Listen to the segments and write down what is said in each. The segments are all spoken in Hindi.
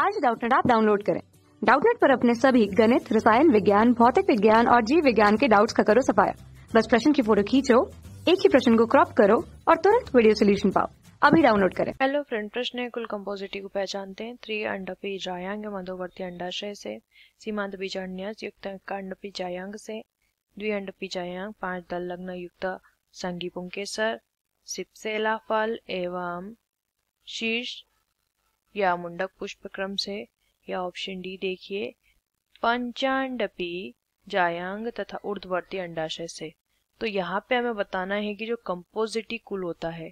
आज डाउटनेट आप डाउनलोड करें डाउटनेट पर अपने सभी गणित रसायन विज्ञान भौतिक विज्ञान और जीव विज्ञान के डाउट्स का करो सफाया बस प्रश्न की फोटो खींचो एक ही प्रश्न को क्रॉप करो और तुरंत वीडियो सोल्यूशन पाओ अभी डाउनलोड करें हेलो फ्रेंड प्रश्न कुल कम्पोजिटिव को पहचानते हैं थ्री अंडपी जायांग मधोवर्ती अंडाशय से सीमांत बीजान्यास युक्त अंडपी जायांग से द्विअंडपी जायांग पांच दल लग्न युक्त संगी पुंकेसर सिपसेला फल एवं शीर्ष या मुंडक पुष्पक्रम से या ऑप्शन डी देखिए पंचांडपी जायांग तथा उर्ध्वर्ती अंडाशय से तो यहाँ पे हमें बताना है कि जो कंपोजिटी कुल होता है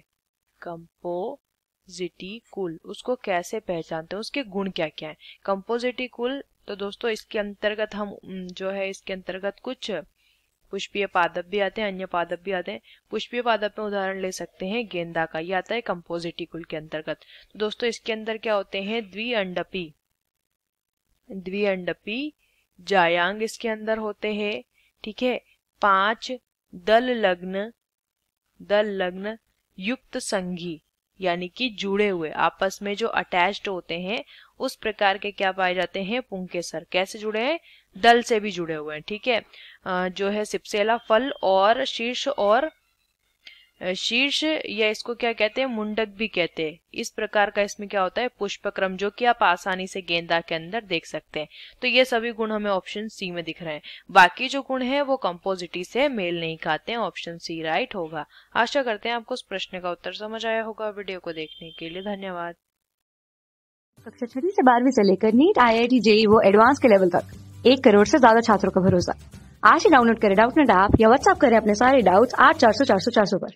कंपोजिटी कुल उसको कैसे पहचानते हैं उसके गुण क्या क्या हैं कंपोजिटी कुल तो दोस्तों इसके अंतर्गत हम जो है इसके अंतर्गत कुछ पुष्पीय पादप भी आते हैं अन्य पादप भी आते हैं पुष्पीय पादप में उदाहरण ले सकते हैं गेंदा का ये आता है कंपोजिटिकुल के अंतर्गत तो दोस्तों इसके अंदर क्या होते हैं द्विअंडपी द्विअंडपी जायांग इसके अंदर होते हैं ठीक है पांच दल लग्न दल लग्न युक्त संघी यानी कि जुड़े हुए आपस में जो अटैच्ड होते हैं उस प्रकार के क्या पाए जाते हैं पुंकेसर कैसे जुड़े हैं दल से भी जुड़े हुए हैं ठीक है जो है सिपसेला फल और शीर्ष और शीर्ष या इसको क्या कहते हैं मुंडक भी कहते हैं इस प्रकार का इसमें क्या होता है पुष्पक्रम जो कि आप आसानी से गेंदा के अंदर देख सकते हैं तो ये सभी गुण हमें ऑप्शन सी में दिख रहे हैं बाकी जो गुण है वो कंपोजिटी से मेल नहीं खाते हैं ऑप्शन सी राइट होगा आशा करते हैं आपको उस प्रश्न का उत्तर समझ आया होगा वीडियो को देखने के लिए धन्यवाद कक्षा छठी से बारहवीं से लेकर NEET I I T JEE वो एडवांस के लेवल तक एक करोड़ से ज्यादा छात्रों का भरोसा आज ही डाउनलोड करें डाउटनेट ऐप या व्हाट्सएप करें अपने सारे डाउट्स आठ चार सौ चार सौ चार सौ पर